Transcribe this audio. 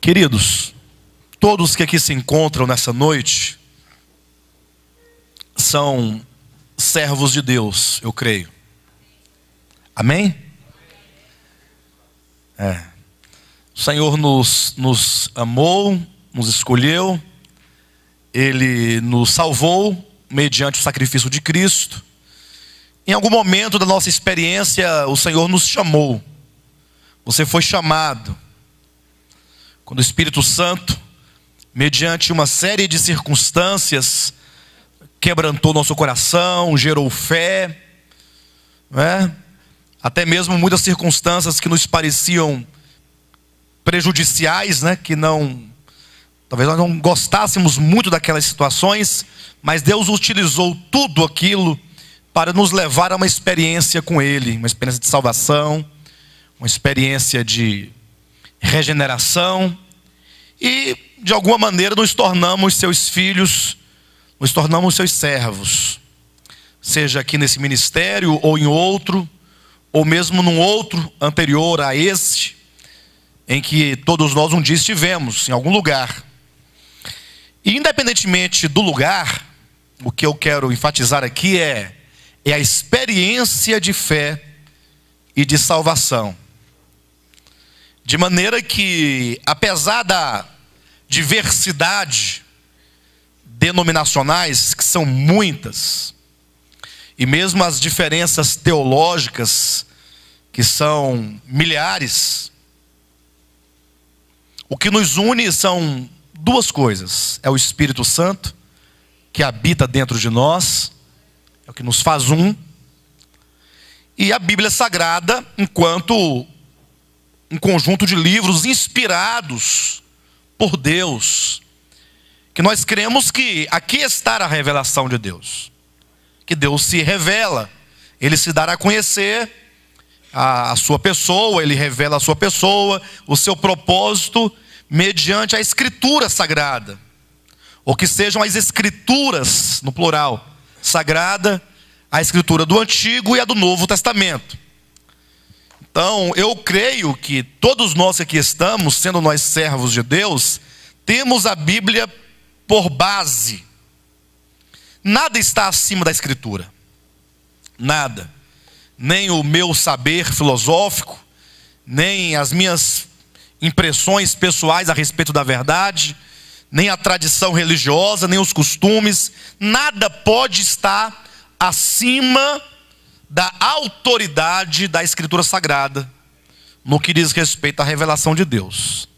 Queridos, todos que aqui se encontram nessa noite são servos de Deus, eu creio. Amém? É. O Senhor nos, nos amou, nos escolheu, Ele nos salvou mediante o sacrifício de Cristo. Em algum momento da nossa experiência, o Senhor nos chamou. Você foi chamado quando o Espírito Santo, mediante uma série de circunstâncias, quebrantou nosso coração, gerou fé, é? até mesmo muitas circunstâncias que nos pareciam prejudiciais, né? que não Talvez nós não gostássemos muito daquelas situações, mas Deus utilizou tudo aquilo para nos levar a uma experiência com Ele, uma experiência de salvação, uma experiência de regeneração e, de alguma maneira, nos tornamos seus filhos, nos tornamos seus servos, seja aqui nesse ministério ou em outro, ou mesmo num outro anterior a este, em que todos nós um dia estivemos, em algum lugar. E, independentemente do lugar, o que eu quero enfatizar aqui é, é a experiência de fé e de salvação de maneira que, apesar da diversidade denominacionais, que são muitas, e mesmo as diferenças teológicas, que são milhares, o que nos une são duas coisas: é o Espírito Santo, que habita dentro de nós, é o que nos faz um, e a Bíblia Sagrada, enquanto um conjunto de livros inspirados por Deus, que nós cremos que aqui está a revelação de Deus, que Deus se revela, ele se dará a conhecer a, a sua pessoa, ele revela a sua pessoa, o seu propósito, mediante a escritura sagrada, ou que sejam as escrituras, no plural, sagrada, a escritura do Antigo e a do Novo Testamento. Então, eu creio que todos nós que aqui estamos, sendo nós servos de Deus, temos a Bíblia por base. Nada está acima da Escritura. Nada. Nem o meu saber filosófico, nem as minhas impressões pessoais a respeito da verdade, nem a tradição religiosa, nem os costumes, nada pode estar acima da autoridade da Escritura Sagrada no que diz respeito à revelação de Deus.